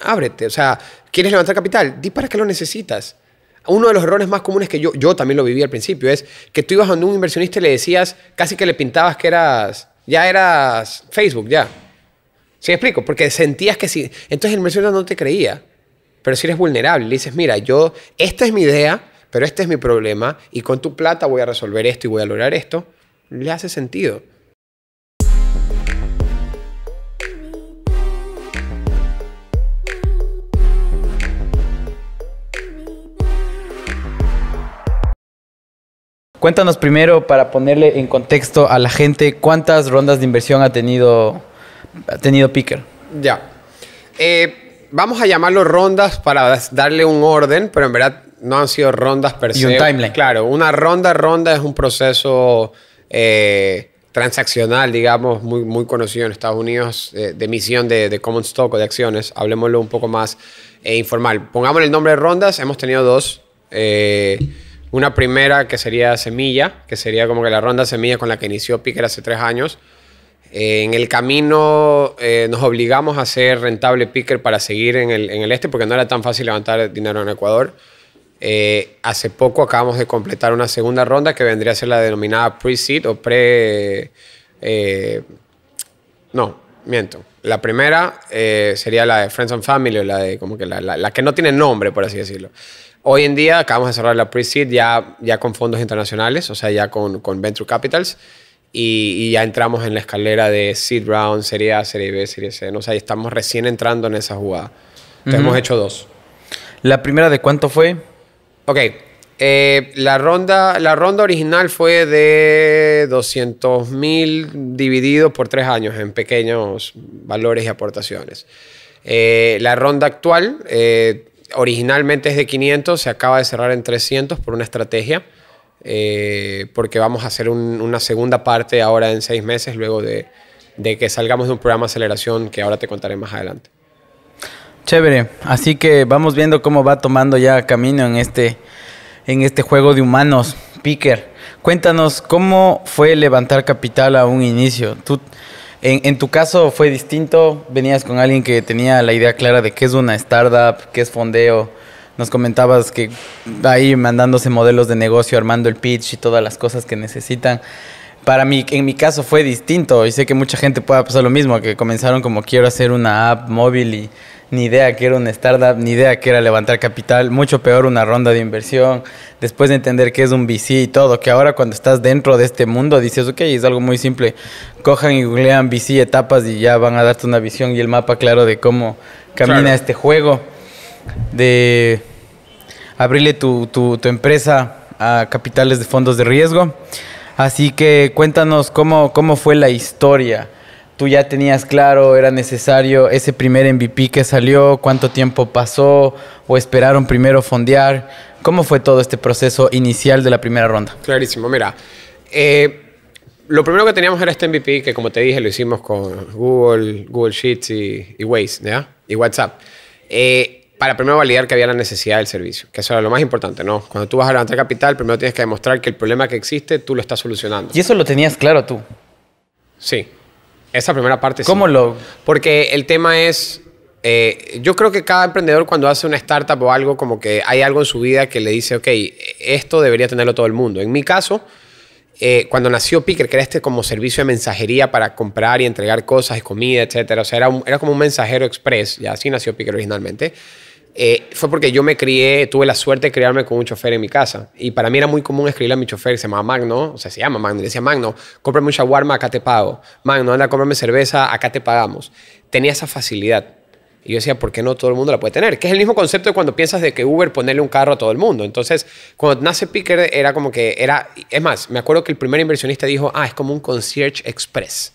ábrete. O sea, ¿quieres levantar capital? Di para qué lo necesitas. Uno de los errores más comunes que yo, yo también lo viví al principio es que tú ibas a un inversionista y le decías, casi que le pintabas que eras, ya eras Facebook, ya. ¿Sí me explico? Porque sentías que sí. Entonces el inversionista no te creía. Pero si eres vulnerable, le dices, mira, yo, esta es mi idea, pero este es mi problema y con tu plata voy a resolver esto y voy a lograr esto, le hace sentido. Cuéntanos primero, para ponerle en contexto a la gente, cuántas rondas de inversión ha tenido, ha tenido Picker. Ya. Eh, vamos a llamarlo rondas para darle un orden, pero en verdad no han sido rondas per se. Y un timeline. Claro, una ronda, ronda es un proceso eh, transaccional, digamos, muy, muy conocido en Estados Unidos, eh, de emisión de, de, common stock o de acciones. Hablemoslo un poco más informal. Pongamos el nombre de rondas, hemos tenido dos. Una primera que sería Semilla, que sería como que la ronda Semilla con la que inició Picker hace tres años. Eh, en el camino eh, nos obligamos a ser rentable Picker para seguir en el, este porque no era tan fácil levantar dinero en Ecuador. Eh, hace poco acabamos de completar una segunda ronda que vendría a ser la denominada pre-seed o pre... no, miento. La primera sería la de Friends and Family, o la de como que la, la que no tiene nombre, por así decirlo. Hoy en día acabamos de cerrar la pre-seed ya, ya con fondos internacionales, o sea, ya con, con Venture Capitals. Y, ya entramos en la escalera de seed round, serie A, serie B, serie C. O sea, estamos recién entrando en esa jugada. Entonces, hemos hecho dos. ¿La primera de cuánto fue? Ok. Eh, la, ronda, la ronda original fue de 200 mil dividido por tres años en pequeños valores y aportaciones. Eh, la ronda actual eh, originalmente es de 500, se acaba de cerrar en 300 por una estrategia, eh, porque vamos a hacer una segunda parte ahora en seis meses, luego de, que salgamos de un programa de aceleración que ahora te contaré más adelante. Chévere, así que vamos viendo cómo va tomando ya camino en este, en este juego de humanos. Picker, cuéntanos cómo fue levantar capital a un inicio. Tú en, tu caso fue distinto, venías con alguien que tenía la idea clara de qué es una startup, qué es fondeo, nos comentabas que ahí mandándose modelos de negocio, armando el pitch y todas las cosas que necesitan. Para mí, en mi caso fue distinto y sé que mucha gente puede pasar lo mismo, que comenzaron como quiero hacer una app móvil y ni idea que era una startup, ni idea que era levantar capital, mucho peor una ronda de inversión, después de entender que es un VC y todo, que ahora cuando estás dentro de este mundo dices, ok, es algo muy simple, cojan y googlean VC etapas y ya van a darte una visión y el mapa claro de cómo camina este juego, de abrirle tu, tu, tu empresa a capitales de fondos de riesgo. Así que cuéntanos cómo, cómo fue la historia tú ya tenías claro, era necesario ese primer MVP que salió, cuánto tiempo pasó o esperaron primero fondear. ¿Cómo fue todo este proceso inicial de la primera ronda? Clarísimo, mira. Eh, lo primero que teníamos era este MVP, que como te dije, lo hicimos con Google, Google Sheets y, y Waze, ¿ya? Y WhatsApp. Eh, para primero validar que había la necesidad del servicio, que eso era lo más importante, ¿no? Cuando tú vas a levantar capital, primero tienes que demostrar que el problema que existe, tú lo estás solucionando. Y eso lo tenías claro tú. Sí, esa primera parte ¿Cómo lo...? Porque el tema es... Eh, yo creo que cada emprendedor cuando hace una startup o algo, como que hay algo en su vida que le dice, ok, esto debería tenerlo todo el mundo. En mi caso, eh, cuando nació Picker, creaste como servicio de mensajería para comprar y entregar cosas, comida, etcétera O sea, era, era como un mensajero express, ya así nació Picker originalmente. Eh, fue porque yo me crié, tuve la suerte de criarme con un chofer en mi casa. Y para mí era muy común escribirle a mi chofer, se llama Magno, o sea, se llama Magno, y decía, Magno, cómprame un shawarma, acá te pago. Magno, anda, cómprame cerveza, acá te pagamos. Tenía esa facilidad. Y yo decía, ¿por qué no todo el mundo la puede tener? Que es el mismo concepto de cuando piensas de que Uber ponerle un carro a todo el mundo. Entonces, cuando nace Picker era como que era, es más, me acuerdo que el primer inversionista dijo, ah, es como un concierge express.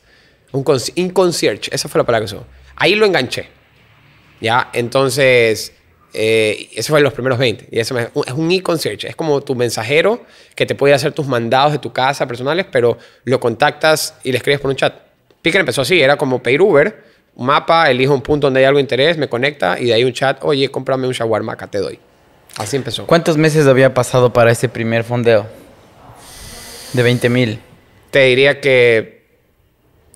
Un, concierge, esa fue la palabra que usó. Ahí lo enganché. ¿Ya? Entonces, eh, eso fue en los primeros 20. Y eso es un e-concierge. Es como tu mensajero que te puede hacer tus mandados de tu casa personales, pero lo contactas y le escribes por un chat. Picker empezó así. Era como PayUber, un mapa, elijo un punto donde hay algo de interés, me conecta y de ahí un chat. Oye, cómprame un shawarma, acá te doy. Así empezó. ¿Cuántos meses había pasado para ese primer fondeo? De 20 mil. Te diría que.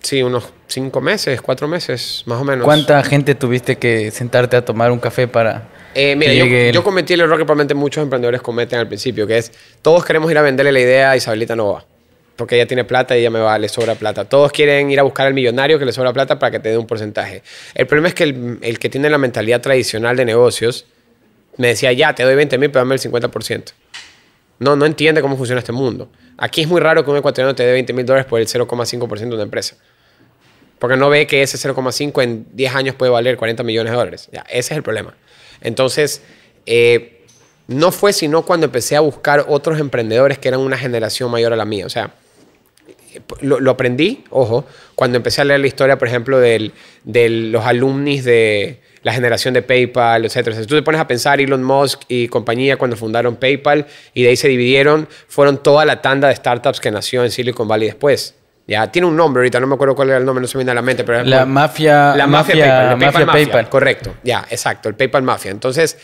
Sí, unos cinco meses, cuatro meses, más o menos. ¿Cuánta gente tuviste que sentarte a tomar un café para eh, mira, yo, cometí el error que probablemente muchos emprendedores cometen al principio, que es todos queremos ir a venderle la idea a Isabelita Nova, porque ella tiene plata y ella me va, le sobra plata. Todos quieren ir a buscar al millonario que le sobra plata para que te dé un porcentaje. El problema es que el, que tiene la mentalidad tradicional de negocios me decía, ya, te doy 20 mil, pero dame el 50%. No, no entiende cómo funciona este mundo. Aquí es muy raro que un ecuatoriano te dé 20 mil dólares por el 0,5% de una empresa. Porque no ve que ese 0,5 en 10 años puede valer 40 millones de dólares. Ya, ese es el problema. Entonces, eh, no fue sino cuando empecé a buscar otros emprendedores que eran una generación mayor a la mía. O sea, lo, aprendí, ojo, cuando empecé a leer la historia, por ejemplo, de los alumnos de la generación de PayPal, etc. tú te pones a pensar Elon Musk y compañía cuando fundaron PayPal y de ahí se dividieron, fueron toda la tanda de startups que nació en Silicon Valley después. Ya, tiene un nombre ahorita, no me acuerdo cuál era el nombre, no se me viene a la mente, pero... La mafia... La mafia, PayPal, la mafia PayPal. Correcto, ya, exacto, el PayPal Mafia. Entonces,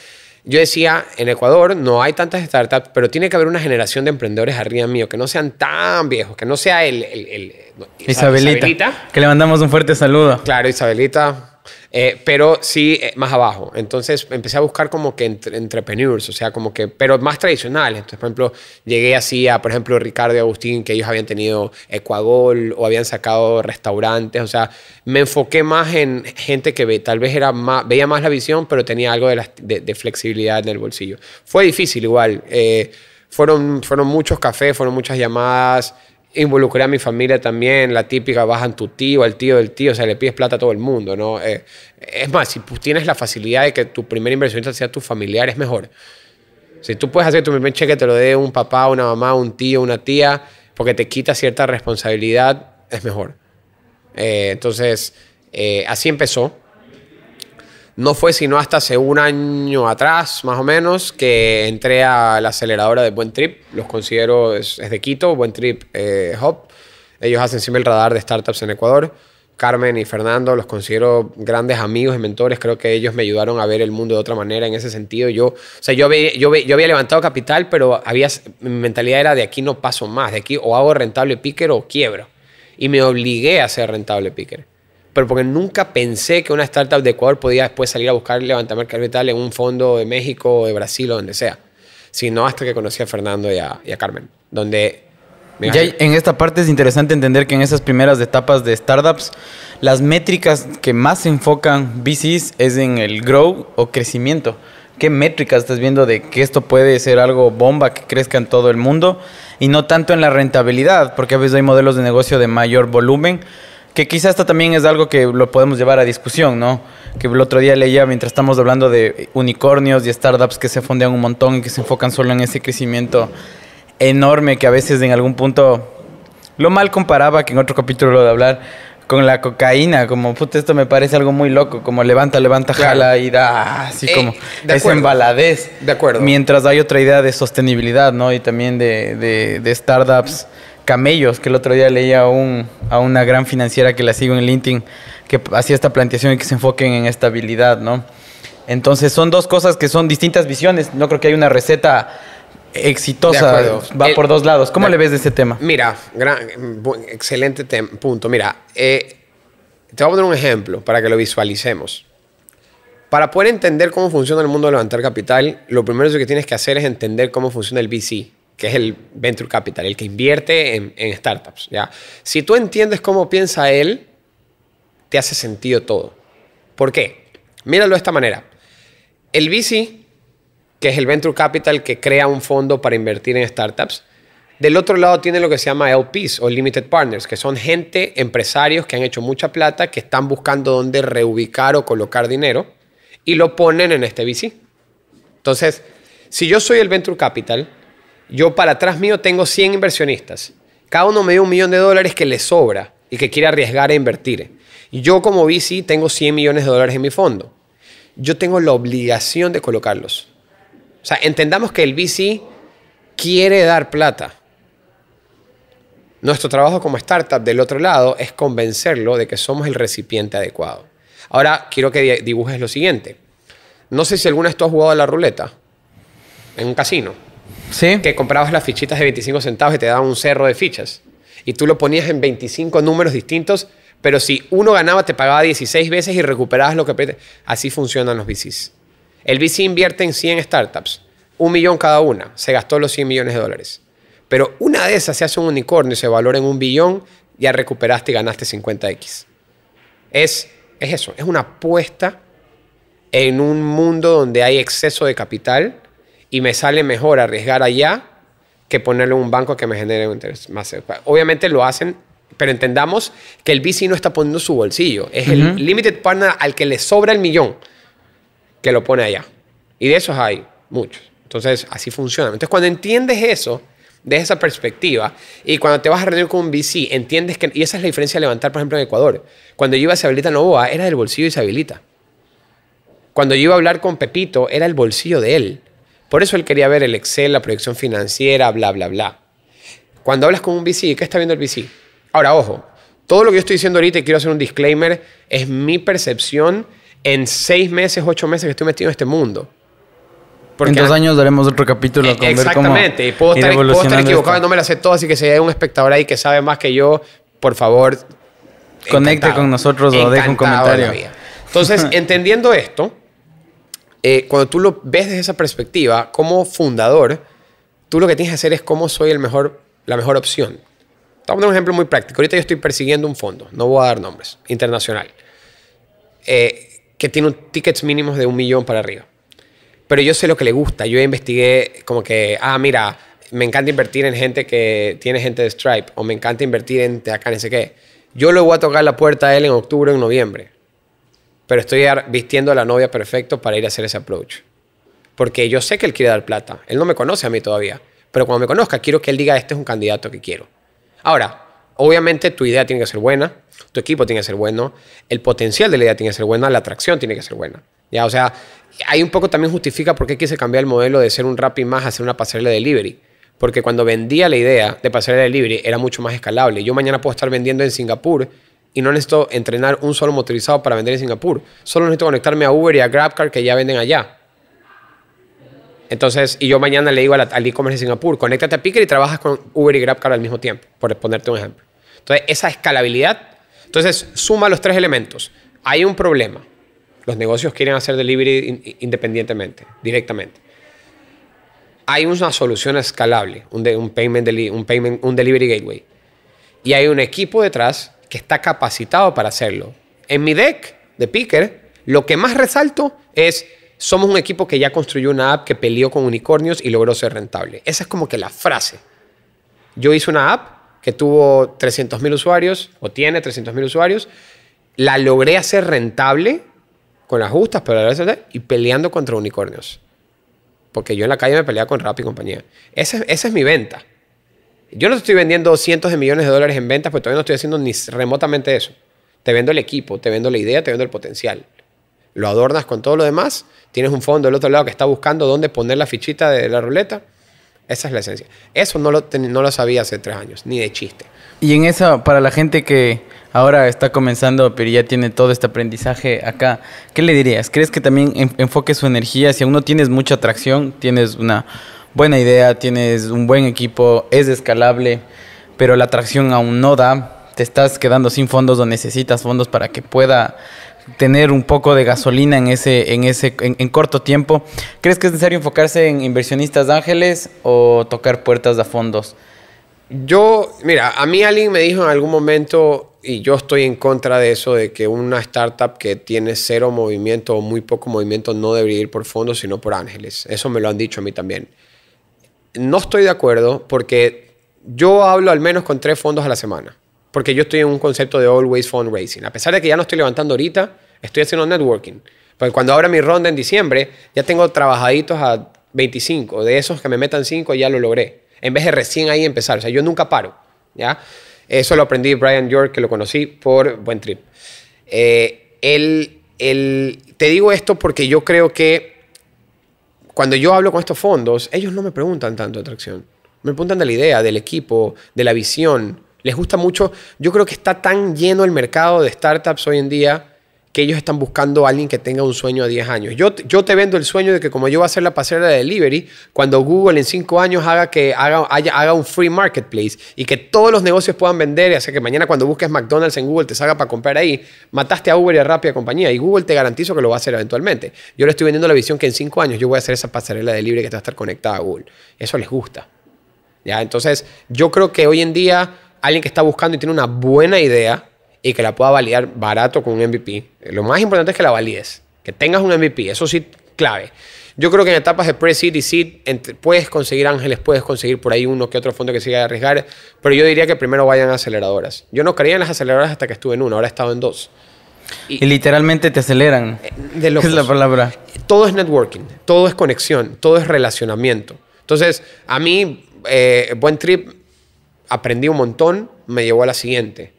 yo decía, en Ecuador no hay tantas startups, pero tiene que haber una generación de emprendedores arriba mío, que no sean tan viejos, que no sea el... el, Isabelita, que le mandamos un fuerte saludo. Claro, Isabelita, eh, pero sí eh, más abajo. Entonces empecé a buscar como que entre, entrepreneurs, o sea, como que, pero más tradicionales. Entonces, por ejemplo, llegué así a, por ejemplo, Ricardo y Agustín, que ellos habían tenido Ecuador o habían sacado restaurantes. O sea, me enfoqué más en gente que ve, tal vez era más, veía más la visión, pero tenía algo de, flexibilidad en el bolsillo. Fue difícil igual. Eh, fueron, fueron muchos cafés, fueron muchas llamadas involucré a mi familia también, la típica, en tu tío, al tío del tío, o sea, le pides plata a todo el mundo, ¿no? Eh, es más, si tienes la facilidad de que tu primer inversionista sea tu familiar, es mejor. Si tú puedes hacer tu primer cheque, te lo dé un papá, una mamá, un tío, una tía, porque te quita cierta responsabilidad, es mejor. Eh, entonces, eh, así empezó. No fue sino hasta hace un año atrás, más o menos, que entré a la aceleradora de Buen Trip. Los considero, es, de Quito, Buen Trip eh, Hub. Ellos hacen siempre el radar de startups en Ecuador. Carmen y Fernando los considero grandes amigos y mentores. Creo que ellos me ayudaron a ver el mundo de otra manera en ese sentido. Yo, o yo había, levantado capital, pero mi mentalidad era de aquí no paso más. De aquí o hago rentable picker o quiebro. Y me obligué a ser rentable picker pero porque nunca pensé que una startup de Ecuador podía después salir a buscar levantar capital en un fondo de México, o de Brasil o donde sea. Sino hasta que conocí a Fernando y a, Carmen, donde en esta parte es interesante entender que en esas primeras etapas de startups, las métricas que más se enfocan VCs es en el grow o crecimiento. ¿Qué métricas estás viendo de que esto puede ser algo bomba que crezca en todo el mundo? Y no tanto en la rentabilidad, porque a veces hay modelos de negocio de mayor volumen que quizás esto también es algo que lo podemos llevar a discusión, ¿no? Que el otro día leía, mientras estamos hablando de unicornios y startups que se fondean un montón y que se enfocan solo en ese crecimiento enorme que a veces en algún punto lo mal comparaba, que en otro capítulo lo de hablar, con la cocaína, como, puta, esto me parece algo muy loco, como levanta, levanta, jala y da, así eh, como, de en embaladez. De acuerdo. Mientras hay otra idea de sostenibilidad, ¿no? Y también de, startups camellos, que el otro día leía a, una gran financiera que la sigo en LinkedIn, que hacía esta planteación y que se enfoquen en estabilidad, ¿no? Entonces son dos cosas que son distintas visiones, no creo que haya una receta exitosa, va por dos lados. ¿Cómo le ves de este tema? Mira, excelente punto. Mira, eh, te voy a poner un ejemplo para que lo visualicemos. Para poder entender cómo funciona el mundo de levantar capital, lo primero que tienes que hacer es entender cómo funciona el VC, que es el venture capital, el que invierte en, startups. ¿ya? Si tú entiendes cómo piensa él, te hace sentido todo. ¿Por qué? Míralo de esta manera. El VC, que es el venture capital que crea un fondo para invertir en startups, del otro lado tiene lo que se llama LPs o Limited Partners, que son gente, empresarios que han hecho mucha plata, que están buscando dónde reubicar o colocar dinero y lo ponen en este VC. Entonces, si yo soy el venture capital, yo para atrás mío tengo 100 inversionistas. Cada uno me da un millón de dólares que le sobra y que quiere arriesgar e invertir. Y yo como VC tengo 100 millones de dólares en mi fondo. Yo tengo la obligación de colocarlos. O sea, entendamos que el VC quiere dar plata. Nuestro trabajo como startup del otro lado es convencerlo de que somos el recipiente adecuado. Ahora quiero que dibujes lo siguiente. No sé si alguna vez has jugado a la ruleta en un casino. Que comprabas las fichitas de 25 centavos y te daban un cerro de fichas. Y tú lo ponías en 25 números distintos, pero si uno ganaba te pagaba 16 veces y recuperabas lo que... Así funcionan los VCs. El VC invierte en 100 startups, un millón cada una, se gastó los 100 millones de dólares. Pero una de esas se hace un unicornio y se valora en un billón, ya recuperaste y ganaste 50x. Es, es eso, es una apuesta en un mundo donde hay exceso de capital y me sale mejor arriesgar allá que ponerlo en un banco que me genere un interés más. Obviamente lo hacen, pero entendamos que el VC no está poniendo su bolsillo. Es el limited partner al que le sobra el millón que lo pone allá. Y de esos hay muchos. Entonces, así funciona. Entonces, cuando entiendes eso, desde esa perspectiva, y cuando te vas a reunir con un VC, entiendes que... Y esa es la diferencia de levantar, por ejemplo, en Ecuador. Cuando yo iba a Se Novoa, era del bolsillo y se habilita. Cuando yo iba a hablar con Pepito, era el bolsillo de él. Por eso él quería ver el Excel, la proyección financiera, bla, bla, bla. Cuando hablas con un VC, ¿qué está viendo el VC? Ahora, ojo, todo lo que yo estoy diciendo ahorita, y quiero hacer un disclaimer, es mi percepción en seis meses, ocho meses que estoy metido en este mundo. Porque en dos años daremos otro capítulo. con exactamente. Ver cómo puedo, estar, puedo, estar, equivocado, esto. no me lo sé todo, así que si hay un espectador ahí que sabe más que yo, por favor... Conecte con nosotros o deje un comentario. Entonces, entendiendo esto, eh, cuando tú lo ves desde esa perspectiva, como fundador, tú lo que tienes que hacer es cómo soy el mejor, la mejor opción. Vamos a un ejemplo muy práctico. Ahorita yo estoy persiguiendo un fondo, no voy a dar nombres, internacional, eh, que tiene un tickets mínimos de un millón para arriba. Pero yo sé lo que le gusta. Yo investigué como que, ah, mira, me encanta invertir en gente que tiene gente de Stripe o me encanta invertir en acá, no sé qué. Yo le voy a tocar la puerta a él en octubre o en noviembre pero estoy vistiendo a la novia perfecto para ir a hacer ese approach. Porque yo sé que él quiere dar plata. Él no me conoce a mí todavía. Pero cuando me conozca, quiero que él diga, este es un candidato que quiero. Ahora, obviamente tu idea tiene que ser buena, tu equipo tiene que ser bueno, el potencial de la idea tiene que ser buena, la atracción tiene que ser buena. ¿ya? O sea, hay un poco también justifica por qué quise cambiar el modelo de ser un rap y más a ser una pasarela de delivery. Porque cuando vendía la idea de pasarela de delivery era mucho más escalable. Yo mañana puedo estar vendiendo en Singapur y no necesito entrenar un solo motorizado para vender en Singapur. Solo necesito conectarme a Uber y a GrabCar que ya venden allá. Entonces, y yo mañana le digo la, al e-commerce de Singapur, conéctate a Picker y trabajas con Uber y GrabCar al mismo tiempo, por ponerte un ejemplo. Entonces, esa escalabilidad. Entonces, suma los tres elementos. Hay un problema. Los negocios quieren hacer delivery independientemente, directamente. Hay una solución escalable, un, payment un, payment, un delivery gateway. Y hay un equipo detrás que está capacitado para hacerlo. En mi deck de Picker, lo que más resalto es somos un equipo que ya construyó una app que peleó con unicornios y logró ser rentable. Esa es como que la frase. Yo hice una app que tuvo 300.000 usuarios o tiene 300.000 usuarios, la logré hacer rentable con las justas, pero y peleando contra unicornios. Porque yo en la calle me peleaba con Rappi y compañía. esa es mi venta. Yo no estoy vendiendo cientos de millones de dólares en ventas, pues todavía no estoy haciendo ni remotamente eso. Te vendo el equipo, te vendo la idea, te vendo el potencial. Lo adornas con todo lo demás, tienes un fondo del otro lado que está buscando dónde poner la fichita de la ruleta. Esa es la esencia. Eso no lo, no lo sabía hace tres años, ni de chiste. Y en eso, para la gente que ahora está comenzando, pero ya tiene todo este aprendizaje acá, ¿qué le dirías? ¿Crees que también enfoque su energía? Si aún no tienes mucha atracción, tienes una buena idea, tienes un buen equipo, es escalable, pero la atracción aún no da, te estás quedando sin fondos o necesitas fondos para que pueda tener un poco de gasolina en ese en ese en, corto tiempo. ¿Crees que es necesario enfocarse en inversionistas ángeles o tocar puertas a fondos? Yo, mira, a mí alguien me dijo en algún momento y yo estoy en contra de eso de que una startup que tiene cero movimiento o muy poco movimiento no debería ir por fondos sino por ángeles. Eso me lo han dicho a mí también no estoy de acuerdo porque yo hablo al menos con tres fondos a la semana. Porque yo estoy en un concepto de always fundraising. A pesar de que ya no estoy levantando ahorita, estoy haciendo networking. Porque cuando abra mi ronda en diciembre, ya tengo trabajaditos a 25. De esos que me metan 5, ya lo logré. En vez de recién ahí empezar. O sea, yo nunca paro. ¿ya? Eso lo aprendí Brian York, que lo conocí por Buen Trip. él, eh, él, te digo esto porque yo creo que cuando yo hablo con estos fondos, ellos no me preguntan tanto de atracción. Me preguntan de la idea, del equipo, de la visión. Les gusta mucho. Yo creo que está tan lleno el mercado de startups hoy en día que ellos están buscando a alguien que tenga un sueño a 10 años. Yo, te vendo el sueño de que como yo voy a hacer la pasarela de delivery, cuando Google en 5 años haga que haga, haga un free marketplace y que todos los negocios puedan vender, y hace que mañana cuando busques McDonald's en Google te salga para comprar ahí, mataste a Uber y a Rappi a compañía y Google te garantizo que lo va a hacer eventualmente. Yo le estoy vendiendo la visión que en 5 años yo voy a hacer esa pasarela de delivery que te va a estar conectada a Google. Eso les gusta. ¿Ya? Entonces, yo creo que hoy en día alguien que está buscando y tiene una buena idea, y que la pueda validar barato con un MVP. Lo más importante es que la valíes. que tengas un MVP, eso sí, clave. Yo creo que en etapas de pre-seed y seed puedes conseguir ángeles, puedes conseguir por ahí uno que otro fondo que siga a arriesgar, pero yo diría que primero vayan a aceleradoras. Yo no creía en las aceleradoras hasta que estuve en una, ahora he estado en dos. Y, literalmente te aceleran. Eh, de locos. Es la palabra. Todo es networking, todo es conexión, todo es relacionamiento. Entonces, a mí, eh, buen trip, aprendí un montón, me llevó a la siguiente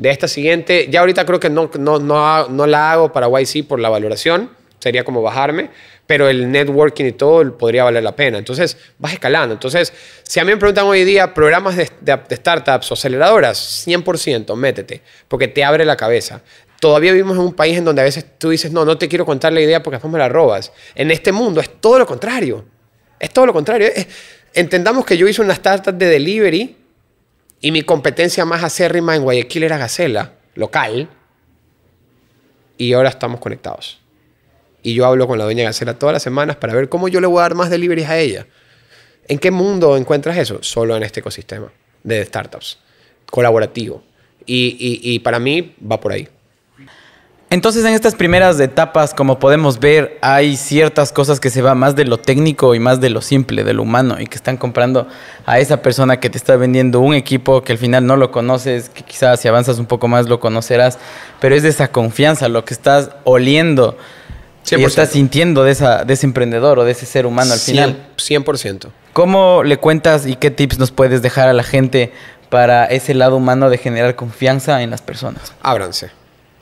de esta siguiente, ya ahorita creo que no, no, la hago para YC por la valoración, sería como bajarme, pero el networking y todo podría valer la pena. Entonces, vas escalando. Entonces, si a mí me preguntan hoy día programas de, startups o aceleradoras, 100%, métete, porque te abre la cabeza. Todavía vivimos en un país en donde a veces tú dices, no, no te quiero contar la idea porque después me la robas. En este mundo es todo lo contrario. Es todo lo contrario. entendamos que yo hice una startup de delivery y mi competencia más acérrima en Guayaquil era Gacela, local. Y ahora estamos conectados. Y yo hablo con la dueña Gacela todas las semanas para ver cómo yo le voy a dar más deliveries a ella. ¿En qué mundo encuentras eso? Solo en este ecosistema de startups, colaborativo. Y, y para mí va por ahí. Entonces en estas primeras etapas, como podemos ver, hay ciertas cosas que se van más de lo técnico y más de lo simple, de lo humano, y que están comprando a esa persona que te está vendiendo un equipo que al final no lo conoces, que quizás si avanzas un poco más lo conocerás, pero es de esa confianza, lo que estás oliendo y estás sintiendo de, esa, de ese emprendedor o de ese ser humano al final. 100%, 100%. ¿Cómo le cuentas y qué tips nos puedes dejar a la gente para ese lado humano de generar confianza en las personas? Ábranse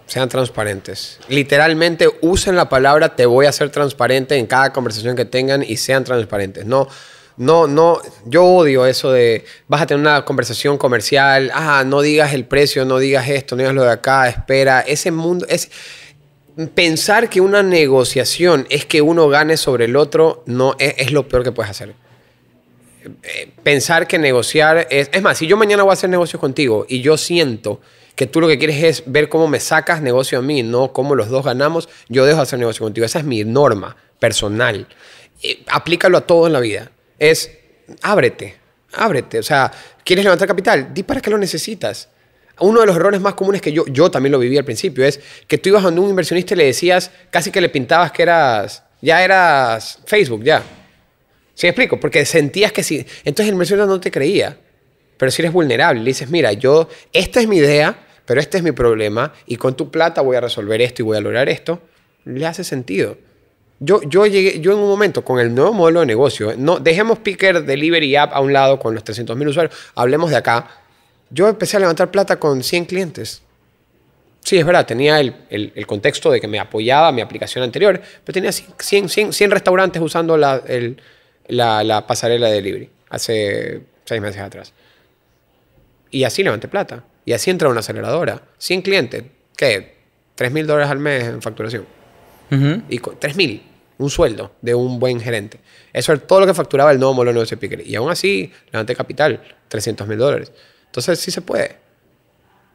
sean transparentes. Literalmente usen la palabra te voy a ser transparente en cada conversación que tengan y sean transparentes. No, no, no, yo odio eso de vas a tener una conversación comercial, ah, no digas el precio, no digas esto, no digas lo de acá, espera. Ese mundo, es pensar que una negociación es que uno gane sobre el otro, no es, es lo peor que puedes hacer eh, pensar que negociar es... Es más, si yo mañana voy a hacer negocios contigo y yo siento que tú lo que quieres es ver cómo me sacas negocio a mí, no cómo los dos ganamos, yo dejo de hacer negocio contigo. Esa es mi norma personal. Eh, aplícalo a todo en la vida. Es ábrete, ábrete. O sea, ¿quieres levantar capital? Di para qué lo necesitas. Uno de los errores más comunes que yo, yo también lo viví al principio es que tú ibas a un inversionista y le decías, casi que le pintabas que eras, ya eras Facebook, ya. ¿Sí me explico? Porque sentías que sí. Si, entonces el inversionista no te creía. Pero si eres vulnerable, le dices, mira, yo, esta es mi idea, pero este es mi problema y con tu plata voy a resolver esto y voy a lograr esto, le hace sentido. Yo, yo llegué, yo en un momento con el nuevo modelo de negocio, eh, no, dejemos Picker, Delivery App a un lado con los 300.000 usuarios, hablemos de acá. Yo empecé a levantar plata con 100 clientes. Sí, es verdad, tenía el, contexto de que me apoyaba mi aplicación anterior, pero tenía 100, 100, restaurantes usando la, pasarela de delivery hace seis meses atrás. Y así levanté plata. Y así entra una aceleradora. 100 clientes, ¿qué? 3 mil dólares al mes en facturación. Y 3 mil, un sueldo de un buen gerente. Eso es todo lo que facturaba el nuevo Molino de Y aún así, levante capital, 300 mil dólares. Entonces sí se puede.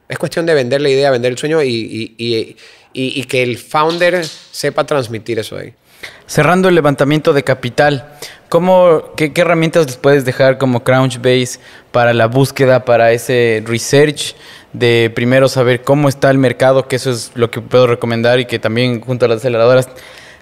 Es cuestión de vender la idea, vender el sueño y, y que el founder sepa transmitir eso ahí. Cerrando el levantamiento de capital, qué, herramientas les puedes dejar como Crunchbase para la búsqueda, para ese research de primero saber cómo está el mercado, que eso es lo que puedo recomendar y que también junto a las aceleradoras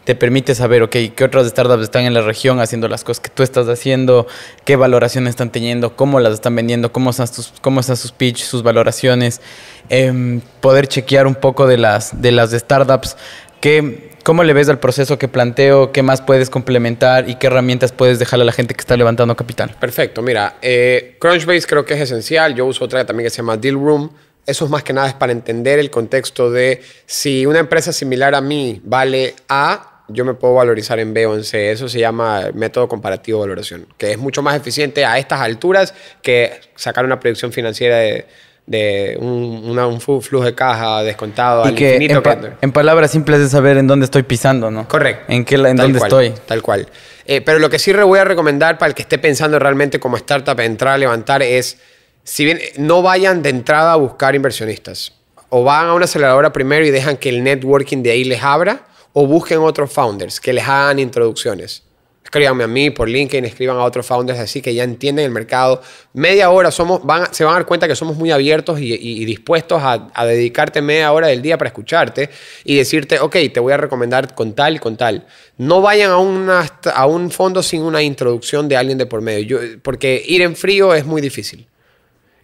te permite saber, ok, qué otras startups están en la región haciendo las cosas que tú estás haciendo, qué valoraciones están teniendo, cómo las están vendiendo, cómo están sus, cómo sus pitch, sus valoraciones, em, poder chequear un poco de las, de las startups, que ¿Cómo le ves al proceso que planteo? ¿Qué más puedes complementar y qué herramientas puedes dejarle a la gente que está levantando capital? Perfecto, mira, eh, Crunchbase creo que es esencial. Yo uso otra también que se llama Deal Room. Eso es más que nada es para entender el contexto de si una empresa similar a mí vale A, yo me puedo valorizar en B o en C. Eso se llama método comparativo de valoración, que es mucho más eficiente a estas alturas que sacar una proyección financiera de de un, flujo de caja descontado y que infinito. En, palabras simples es saber en dónde estoy pisando, ¿no? Correcto. En, qué, en dónde estoy. Tal cual. Eh, pero lo que sí voy a recomendar para el que esté pensando realmente como startup entrar, a levantar, es, si bien no vayan de entrada a buscar inversionistas, o van a una aceleradora primero y dejan que el networking de ahí les abra, o busquen otros founders que les hagan introducciones escríbanme a mí por LinkedIn, escriban a otros founders así que ya entienden el mercado. Media hora, somos, van, se van a dar cuenta que somos muy abiertos y, dispuestos a, dedicarte media hora del día para escucharte y decirte, ok, te voy a recomendar con tal, con tal. No vayan a, a un fondo sin una introducción de alguien de por medio, porque ir en frío es muy difícil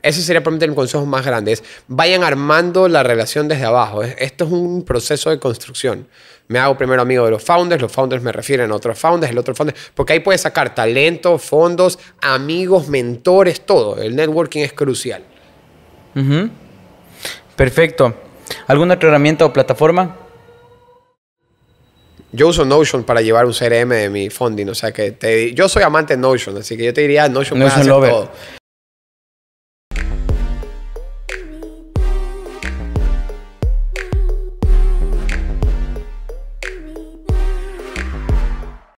ese sería probablemente el consejo más grande. Es, vayan armando la relación desde abajo. Esto es un proceso de construcción. Me hago primero amigo de los founders, los founders me refieren a otros founders, el otro founder, porque ahí puedes sacar talento, fondos, amigos, mentores, todo. El networking es crucial. Perfecto. ¿Alguna otra herramienta o plataforma? Yo uso Notion para llevar un CRM de mi funding, o sea que te, yo soy amante de Notion, así que yo te diría Notion, Notion para todo.